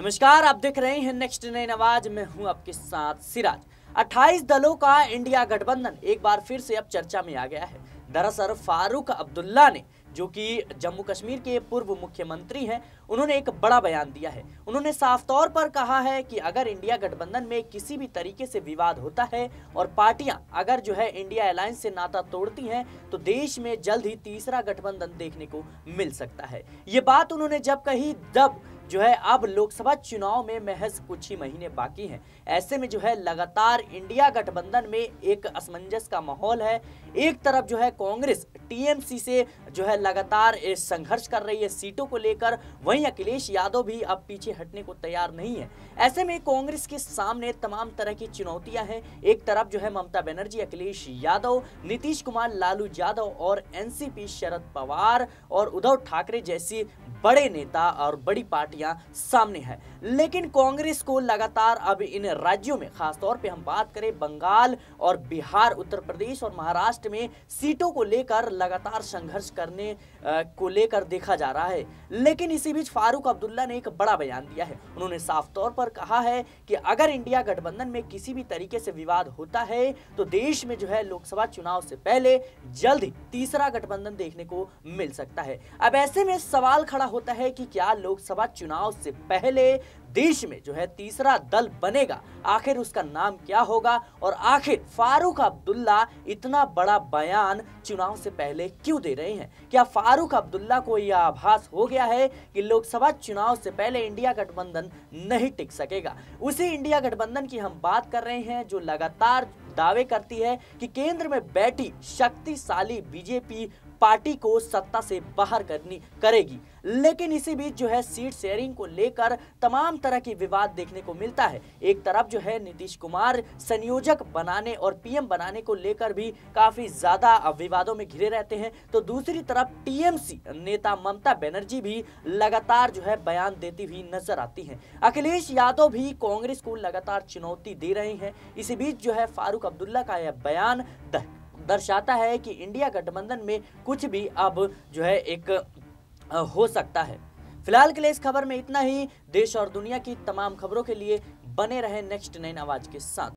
नमस्कार आप देख रहे हैं नेक्स्ट नाइन आवाज मैं हूं आपके साथ सिराज 28 दलों का इंडिया गठबंधन एक बार फिर से अब चर्चा में आ गया है दरअसल फारूक अब्दुल्ला ने जो कि जम्मू कश्मीर के पूर्व मुख्यमंत्री हैं उन्होंने एक बड़ा बयान दिया है उन्होंने साफ तौर पर कहा है कि अगर इंडिया गठबंधन में किसी भी तरीके से विवाद होता है और पार्टियां अगर जो है इंडिया अलायंस से नाता तोड़ती हैं तो देश में जल्द ही तीसरा गठबंधन देखने को मिल सकता है ये बात उन्होंने जब कही जब जो है अब लोकसभा चुनाव में महज कुछ ही महीने बाकी हैं ऐसे में जो है लगातार इंडिया गठबंधन में एक असमंजस का माहौल है एक तरफ जो है कांग्रेस टीएमसी से जो है लगातार संघर्ष कर रही है सीटों को लेकर वहीं अखिलेश यादव भी अब पीछे हटने को तैयार नहीं है ऐसे में कांग्रेस के सामने तमाम तरह की चुनौतियां हैं एक तरफ जो है ममता बनर्जी अखिलेश यादव नीतीश कुमार लालू यादव और एनसीपी शरद पवार और उद्धव ठाकरे जैसी बड़े नेता और बड़ी पार्टियां सामने हैं लेकिन कांग्रेस को लगातार अब इन राज्यों में खासतौर पे हम बात करें बंगाल और बिहार उत्तर प्रदेश और महाराष्ट्र में सीटों को लेकर लगातार संघर्ष करने को लेकर देखा जा रहा है लेकिन इसी बीच फारूक अब्दुल्ला ने एक बड़ा बयान दिया है उन्होंने साफ तौर पर कहा है कि अगर इंडिया गठबंधन में किसी भी तरीके से विवाद होता है तो देश में जो है लोकसभा चुनाव से पहले जल्द ही तीसरा गठबंधन देखने को मिल सकता है अब ऐसे में सवाल खड़ा होता है कि क्या लोकसभा चुनाव से पहले देश में जो है तीसरा दल बनेगा आखिर उसका नाम क्या होगा और आखिर फारूक अब्दुल्ला इतना बड़ा बयान चुनाव से पहले क्यों दे रहे हैं क्या फारूक अब्दुल्ला को यह आभास हो गया है कि लोकसभा चुनाव से पहले इंडिया गठबंधन नहीं टिक सकेगा उसी इंडिया गठबंधन की हम बात कर रहे हैं जो लगातार दावे करती है कि केंद्र में बैठी शक्तिशाली बीजेपी पार्टी को सत्ता से बाहर करनी करेगी लेकिन इसी बीच जो है सीट शेयरिंग को लेकर तमाम तरह की विवाद देखने को मिलता है एक तरफ जो है नीतीश कुमार संयोजक बनाने और पीएम बनाने को लेकर भी काफी ज्यादा विवादों में घिरे रहते हैं तो दूसरी तरफ टीएमसी नेता ममता बनर्जी भी लगातार जो है बयान देती हुई नजर आती है अखिलेश यादव भी कांग्रेस को लगातार चुनौती दे रहे हैं इसी बीच जो है फारूक अब्दुल्ला का यह बयान दर्शाता है कि इंडिया गठबंधन में कुछ भी अब जो है एक हो सकता है फिलहाल के लिए इस खबर में इतना ही देश और दुनिया की तमाम खबरों के लिए बने रहे नेक्स्ट नाइन आवाज के साथ